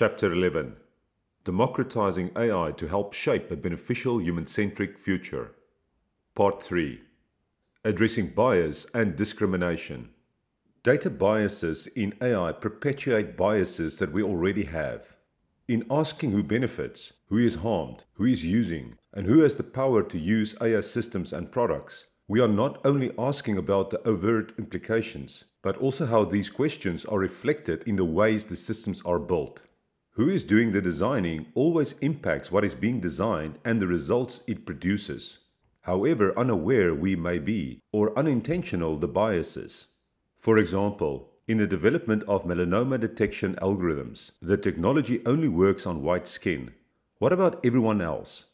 Chapter 11 Democratizing AI to Help Shape a Beneficial Human Centric Future. Part 3 Addressing Bias and Discrimination. Data biases in AI perpetuate biases that we already have. In asking who benefits, who is harmed, who is using, and who has the power to use AI systems and products, we are not only asking about the overt implications, but also how these questions are reflected in the ways the systems are built. Who is doing the designing always impacts what is being designed and the results it produces, however unaware we may be or unintentional the biases. For example, in the development of melanoma detection algorithms, the technology only works on white skin. What about everyone else?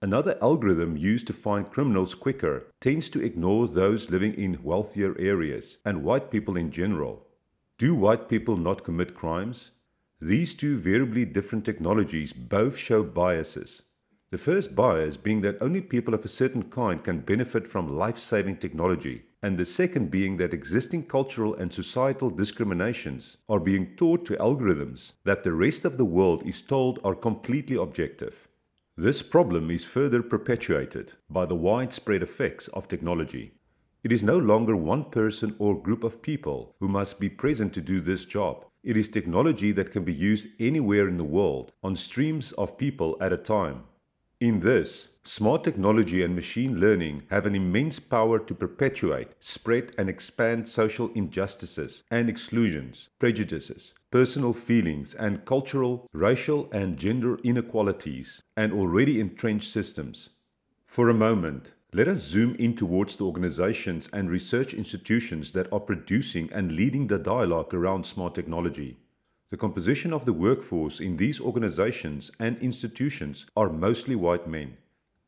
Another algorithm used to find criminals quicker tends to ignore those living in wealthier areas and white people in general. Do white people not commit crimes? These two variably different technologies both show biases. The first bias being that only people of a certain kind can benefit from life saving technology, and the second being that existing cultural and societal discriminations are being taught to algorithms that the rest of the world is told are completely objective. This problem is further perpetuated by the widespread effects of technology. It is no longer one person or group of people who must be present to do this job, it is technology that can be used anywhere in the world on streams of people at a time. In this, smart technology and machine learning have an immense power to perpetuate, spread, and expand social injustices and exclusions, prejudices, personal feelings, and cultural, racial, and gender inequalities, and already entrenched systems. For a moment, let us zoom in towards the organizations and research institutions that are producing and leading the dialogue around smart technology. The composition of the workforce in these organizations and institutions are mostly white men.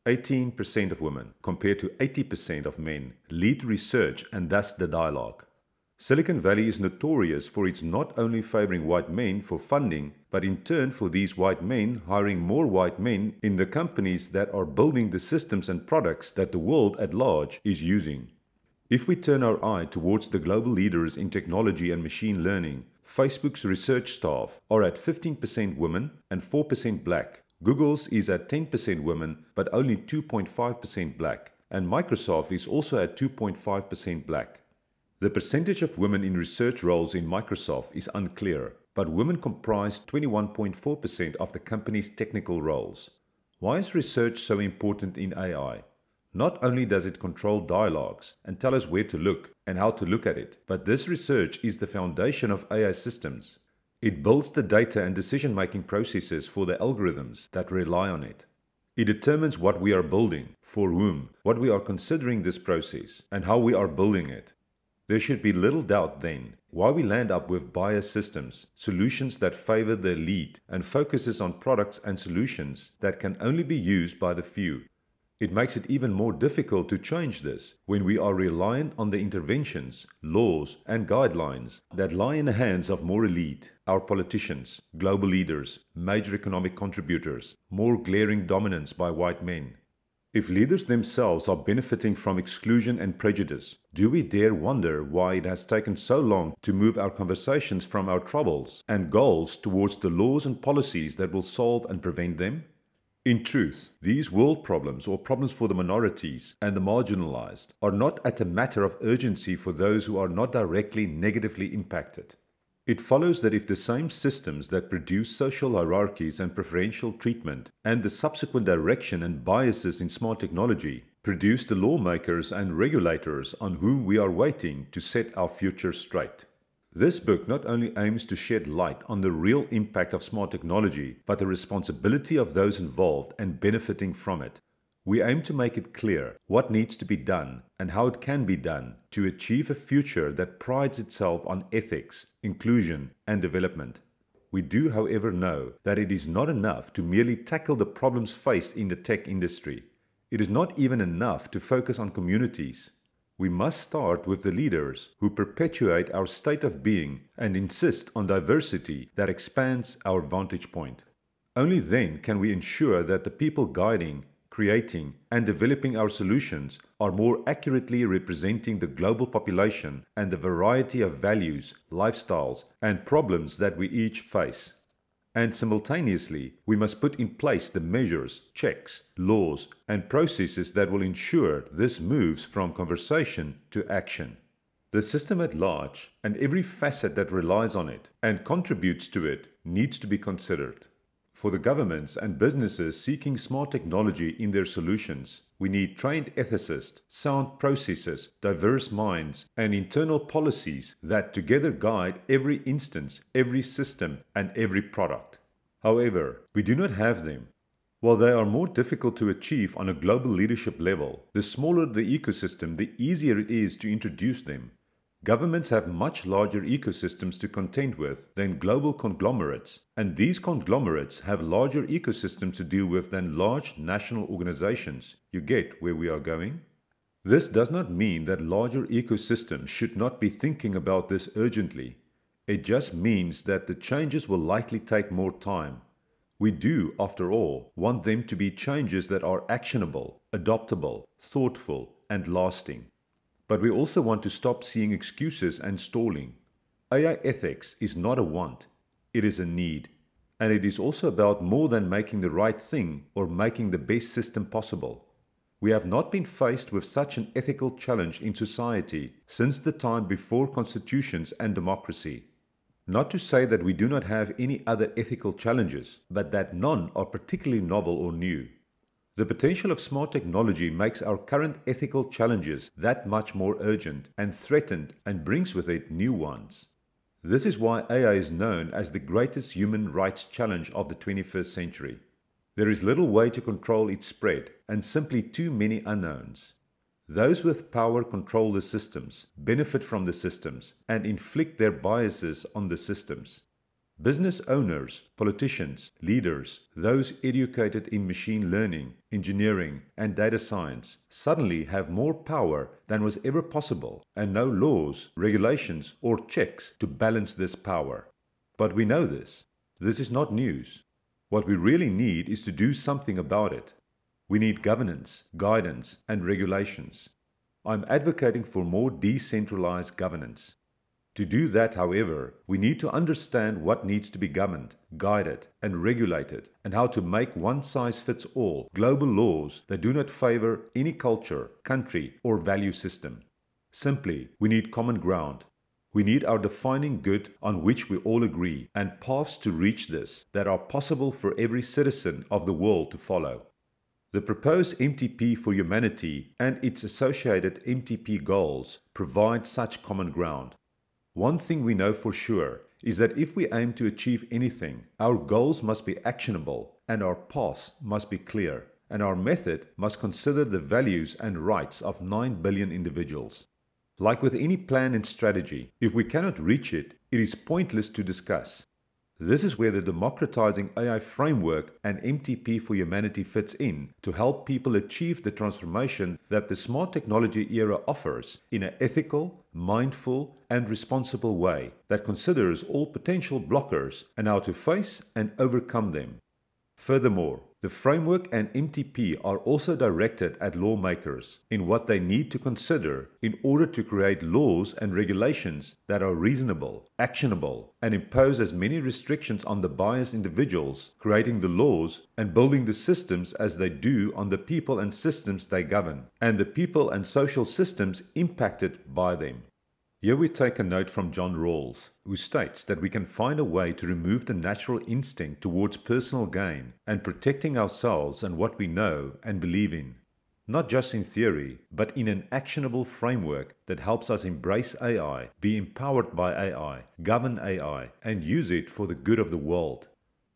18% of women, compared to 80% of men, lead research and thus the dialogue. Silicon Valley is notorious for its not only favoring white men for funding, but in turn for these white men hiring more white men in the companies that are building the systems and products that the world at large is using. If we turn our eye towards the global leaders in technology and machine learning, Facebook's research staff are at 15% women and 4% black. Google's is at 10% women, but only 2.5% black. And Microsoft is also at 2.5% black. The percentage of women in research roles in Microsoft is unclear, but women comprise 21.4% of the company's technical roles. Why is research so important in AI? Not only does it control dialogues and tell us where to look and how to look at it, but this research is the foundation of AI systems. It builds the data and decision making processes for the algorithms that rely on it. It determines what we are building, for whom, what we are considering this process, and how we are building it. There should be little doubt then why we land up with bias systems, solutions that favor the elite and focuses on products and solutions that can only be used by the few. It makes it even more difficult to change this when we are reliant on the interventions, laws, and guidelines that lie in the hands of more elite, our politicians, global leaders, major economic contributors, more glaring dominance by white men, if leaders themselves are benefiting from exclusion and prejudice, do we dare wonder why it has taken so long to move our conversations from our troubles and goals towards the laws and policies that will solve and prevent them? In truth, these world problems or problems for the minorities and the marginalized are not at a matter of urgency for those who are not directly negatively impacted. It follows that if the same systems that produce social hierarchies and preferential treatment and the subsequent direction and biases in smart technology produce the lawmakers and regulators on whom we are waiting to set our future straight. This book not only aims to shed light on the real impact of smart technology, but the responsibility of those involved and benefiting from it, we aim to make it clear what needs to be done and how it can be done to achieve a future that prides itself on ethics, inclusion, and development. We do, however, know that it is not enough to merely tackle the problems faced in the tech industry. It is not even enough to focus on communities. We must start with the leaders who perpetuate our state of being and insist on diversity that expands our vantage point. Only then can we ensure that the people guiding creating and developing our solutions are more accurately representing the global population and the variety of values, lifestyles, and problems that we each face. And simultaneously, we must put in place the measures, checks, laws, and processes that will ensure this moves from conversation to action. The system at large, and every facet that relies on it and contributes to it, needs to be considered. For the governments and businesses seeking smart technology in their solutions, we need trained ethicists, sound processes, diverse minds, and internal policies that together guide every instance, every system, and every product. However, we do not have them. While they are more difficult to achieve on a global leadership level, the smaller the ecosystem, the easier it is to introduce them. Governments have much larger ecosystems to contend with than global conglomerates, and these conglomerates have larger ecosystems to deal with than large national organizations. You get where we are going? This does not mean that larger ecosystems should not be thinking about this urgently. It just means that the changes will likely take more time. We do, after all, want them to be changes that are actionable, adoptable, thoughtful, and lasting. But we also want to stop seeing excuses and stalling. AI ethics is not a want, it is a need. And it is also about more than making the right thing or making the best system possible. We have not been faced with such an ethical challenge in society since the time before constitutions and democracy. Not to say that we do not have any other ethical challenges, but that none are particularly novel or new. The potential of smart technology makes our current ethical challenges that much more urgent and threatened and brings with it new ones. This is why AI is known as the greatest human rights challenge of the 21st century. There is little way to control its spread and simply too many unknowns. Those with power control the systems, benefit from the systems, and inflict their biases on the systems. Business owners, politicians, leaders, those educated in machine learning, engineering, and data science suddenly have more power than was ever possible, and no laws, regulations, or checks to balance this power. But we know this. This is not news. What we really need is to do something about it. We need governance, guidance, and regulations. I'm advocating for more decentralized governance. To do that, however, we need to understand what needs to be governed, guided, and regulated, and how to make one size fits all global laws that do not favor any culture, country, or value system. Simply, we need common ground. We need our defining good on which we all agree and paths to reach this that are possible for every citizen of the world to follow. The proposed MTP for humanity and its associated MTP goals provide such common ground one thing we know for sure is that if we aim to achieve anything, our goals must be actionable and our path must be clear, and our method must consider the values and rights of 9 billion individuals. Like with any plan and strategy, if we cannot reach it, it is pointless to discuss. This is where the democratizing AI framework and MTP for Humanity fits in to help people achieve the transformation that the smart technology era offers in an ethical, mindful, and responsible way that considers all potential blockers and how to face and overcome them. Furthermore, the framework and MTP are also directed at lawmakers in what they need to consider in order to create laws and regulations that are reasonable, actionable, and impose as many restrictions on the biased individuals creating the laws and building the systems as they do on the people and systems they govern, and the people and social systems impacted by them. Here we take a note from John Rawls, who states that we can find a way to remove the natural instinct towards personal gain and protecting ourselves and what we know and believe in. Not just in theory, but in an actionable framework that helps us embrace AI, be empowered by AI, govern AI, and use it for the good of the world.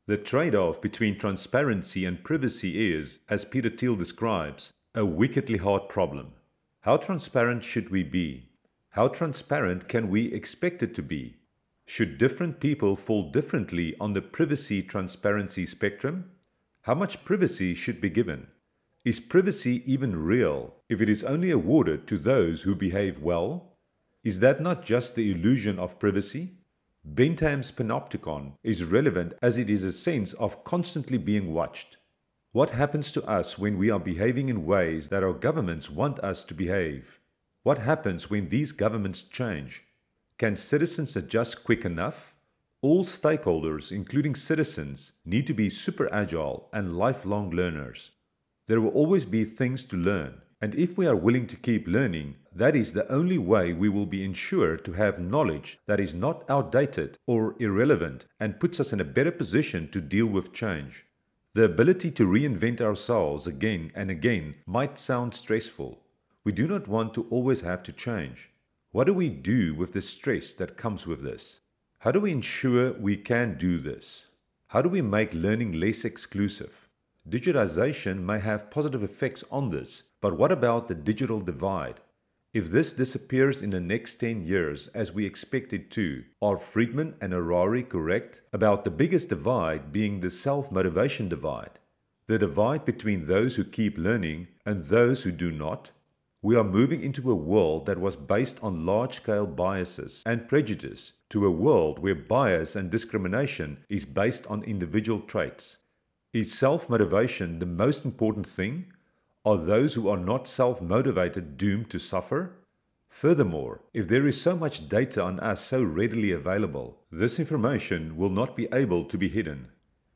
The trade off between transparency and privacy is, as Peter Thiel describes, a wickedly hard problem. How transparent should we be? How transparent can we expect it to be? Should different people fall differently on the privacy transparency spectrum? How much privacy should be given? Is privacy even real if it is only awarded to those who behave well? Is that not just the illusion of privacy? Bentham's panopticon is relevant as it is a sense of constantly being watched. What happens to us when we are behaving in ways that our governments want us to behave? What happens when these governments change? Can citizens adjust quick enough? All stakeholders, including citizens, need to be super agile and lifelong learners. There will always be things to learn, and if we are willing to keep learning, that is the only way we will be ensured to have knowledge that is not outdated or irrelevant and puts us in a better position to deal with change. The ability to reinvent ourselves again and again might sound stressful, we do not want to always have to change. What do we do with the stress that comes with this? How do we ensure we can do this? How do we make learning less exclusive? Digitization may have positive effects on this, but what about the digital divide? If this disappears in the next 10 years as we expect it to, are Friedman and Harari correct about the biggest divide being the self-motivation divide? The divide between those who keep learning and those who do not? we are moving into a world that was based on large scale biases and prejudice to a world where bias and discrimination is based on individual traits. Is self motivation the most important thing? Are those who are not self motivated doomed to suffer? Furthermore, if there is so much data on us so readily available, this information will not be able to be hidden.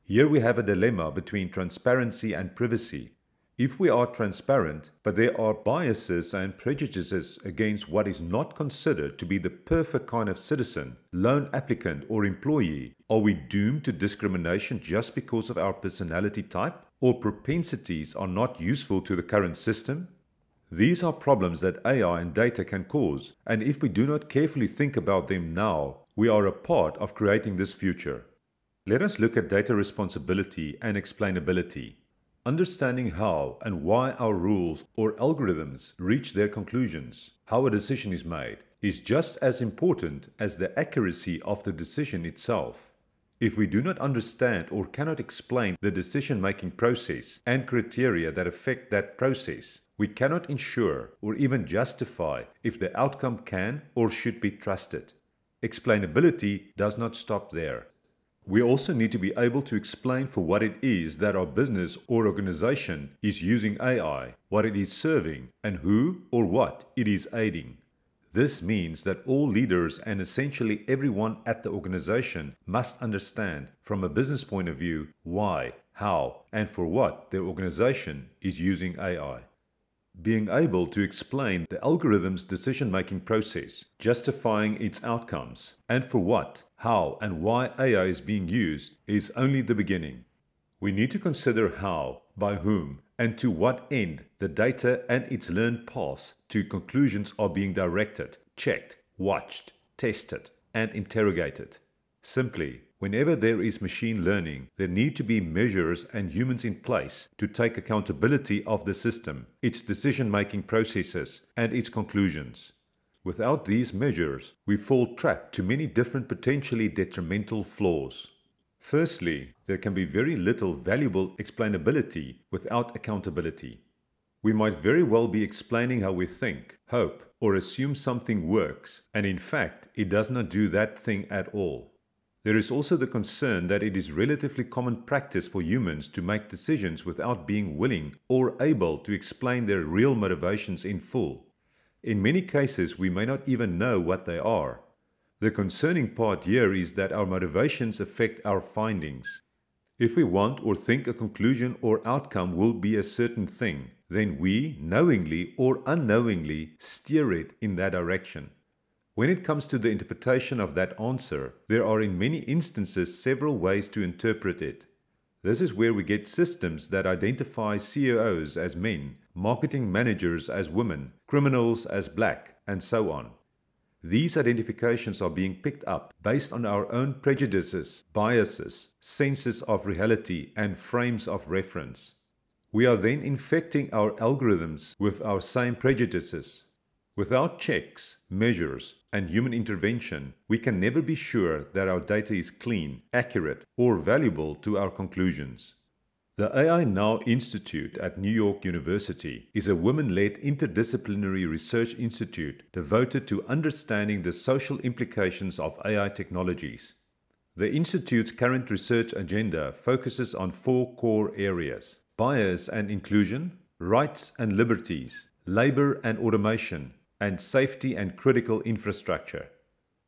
Here we have a dilemma between transparency and privacy, if we are transparent, but there are biases and prejudices against what is not considered to be the perfect kind of citizen, loan applicant, or employee, are we doomed to discrimination just because of our personality type? Or propensities are not useful to the current system? These are problems that AI and data can cause, and if we do not carefully think about them now, we are a part of creating this future. Let us look at data responsibility and explainability understanding how and why our rules or algorithms reach their conclusions, how a decision is made, is just as important as the accuracy of the decision itself. If we do not understand or cannot explain the decision making process and criteria that affect that process, we cannot ensure or even justify if the outcome can or should be trusted. Explainability does not stop there. We also need to be able to explain for what it is that our business or organization is using AI, what it is serving, and who or what it is aiding. This means that all leaders and essentially everyone at the organization must understand, from a business point of view, why, how, and for what their organization is using AI being able to explain the algorithm's decision making process, justifying its outcomes, and for what, how, and why AI is being used is only the beginning. We need to consider how, by whom, and to what end the data and its learned paths to conclusions are being directed, checked, watched, tested, and interrogated. Simply, Whenever there is machine learning, there need to be measures and humans in place to take accountability of the system, its decision making processes, and its conclusions. Without these measures, we fall trapped to many different potentially detrimental flaws. Firstly, there can be very little valuable explainability without accountability. We might very well be explaining how we think, hope, or assume something works, and in fact, it does not do that thing at all. There is also the concern that it is relatively common practice for humans to make decisions without being willing or able to explain their real motivations in full. In many cases, we may not even know what they are. The concerning part here is that our motivations affect our findings. If we want or think a conclusion or outcome will be a certain thing, then we, knowingly or unknowingly, steer it in that direction. When it comes to the interpretation of that answer, there are in many instances several ways to interpret it. This is where we get systems that identify CEOs as men, marketing managers as women, criminals as black, and so on. These identifications are being picked up based on our own prejudices, biases, senses of reality, and frames of reference. We are then infecting our algorithms with our same prejudices. Without checks, measures, and human intervention, we can never be sure that our data is clean, accurate, or valuable to our conclusions. The AI Now Institute at New York University is a women led interdisciplinary research institute devoted to understanding the social implications of AI technologies. The Institute's current research agenda focuses on four core areas bias and inclusion, rights and liberties, labor and automation, and safety and critical infrastructure.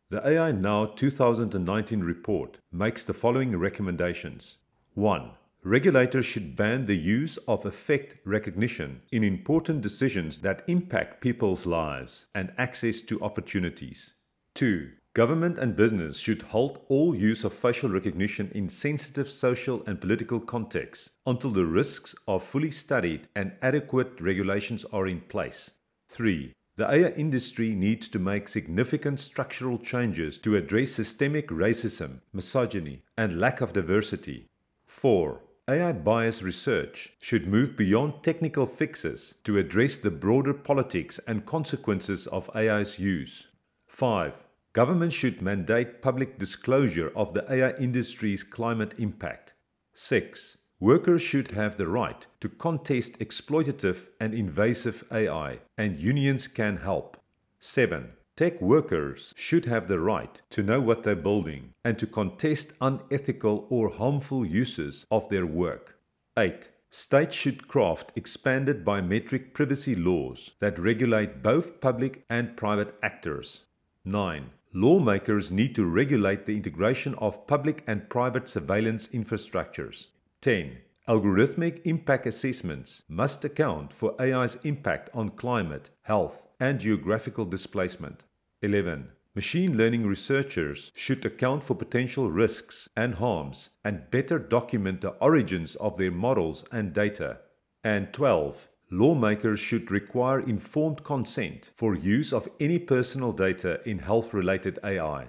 The AI Now 2019 report makes the following recommendations. 1. Regulators should ban the use of effect recognition in important decisions that impact people's lives and access to opportunities. 2. Government and business should halt all use of facial recognition in sensitive social and political contexts until the risks are fully studied and adequate regulations are in place. 3. The AI industry needs to make significant structural changes to address systemic racism, misogyny, and lack of diversity. 4. AI bias research should move beyond technical fixes to address the broader politics and consequences of AI's use. 5. Governments should mandate public disclosure of the AI industry's climate impact. 6. Workers should have the right to contest exploitative and invasive AI, and unions can help. 7. Tech workers should have the right to know what they're building and to contest unethical or harmful uses of their work. 8. States should craft expanded biometric privacy laws that regulate both public and private actors. 9. Lawmakers need to regulate the integration of public and private surveillance infrastructures. 10. Algorithmic impact assessments must account for AI's impact on climate, health, and geographical displacement. 11. Machine learning researchers should account for potential risks and harms and better document the origins of their models and data. And 12. Lawmakers should require informed consent for use of any personal data in health related AI.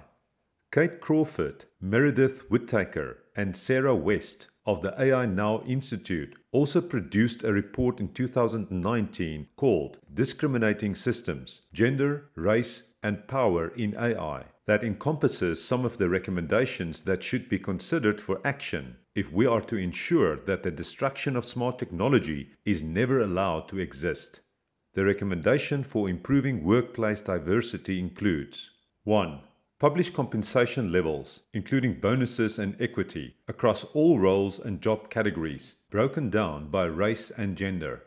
Kate Crawford, Meredith Whittaker, and Sarah West of the AI Now Institute also produced a report in 2019 called Discriminating Systems Gender, Race, and Power in AI that encompasses some of the recommendations that should be considered for action if we are to ensure that the destruction of smart technology is never allowed to exist. The recommendation for improving workplace diversity includes 1 publish compensation levels, including bonuses and equity, across all roles and job categories, broken down by race and gender.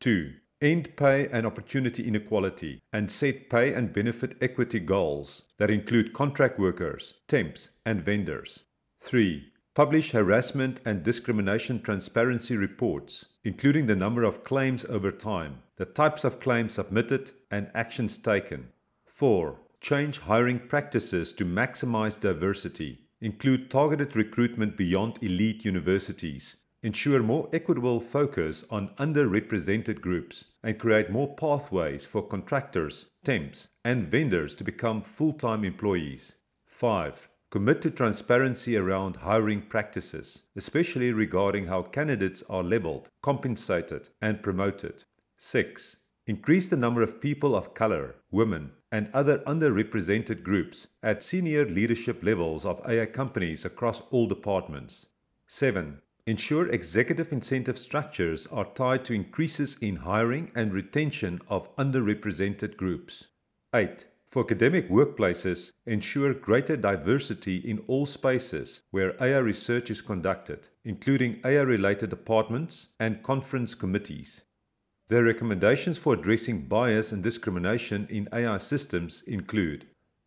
2. End pay and opportunity inequality, and set pay and benefit equity goals that include contract workers, temps, and vendors. 3. Publish harassment and discrimination transparency reports, including the number of claims over time, the types of claims submitted, and actions taken. 4. Change hiring practices to maximize diversity. Include targeted recruitment beyond elite universities. Ensure more equitable focus on underrepresented groups and create more pathways for contractors, temps, and vendors to become full time employees. 5. Commit to transparency around hiring practices, especially regarding how candidates are labeled, compensated, and promoted. 6. Increase the number of people of color, women, and other underrepresented groups at senior leadership levels of AI companies across all departments. 7. Ensure executive incentive structures are tied to increases in hiring and retention of underrepresented groups. 8. For academic workplaces, ensure greater diversity in all spaces where AI research is conducted, including AI related departments and conference committees. Their recommendations for addressing bias and discrimination in AI systems include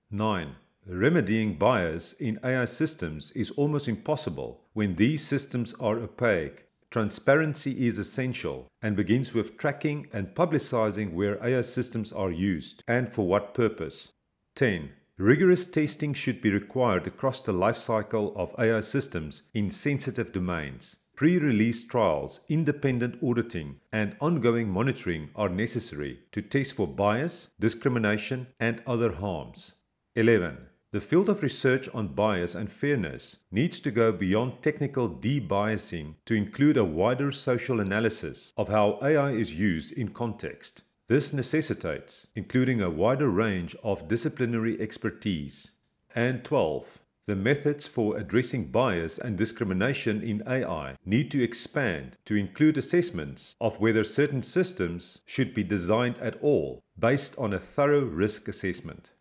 9. Remedying bias in AI systems is almost impossible when these systems are opaque. Transparency is essential and begins with tracking and publicizing where AI systems are used and for what purpose. 10. Rigorous testing should be required across the lifecycle of AI systems in sensitive domains. Pre release trials, independent auditing, and ongoing monitoring are necessary to test for bias, discrimination, and other harms. 11. The field of research on bias and fairness needs to go beyond technical debiasing to include a wider social analysis of how AI is used in context. This necessitates including a wider range of disciplinary expertise. And 12. The methods for addressing bias and discrimination in AI need to expand to include assessments of whether certain systems should be designed at all based on a thorough risk assessment.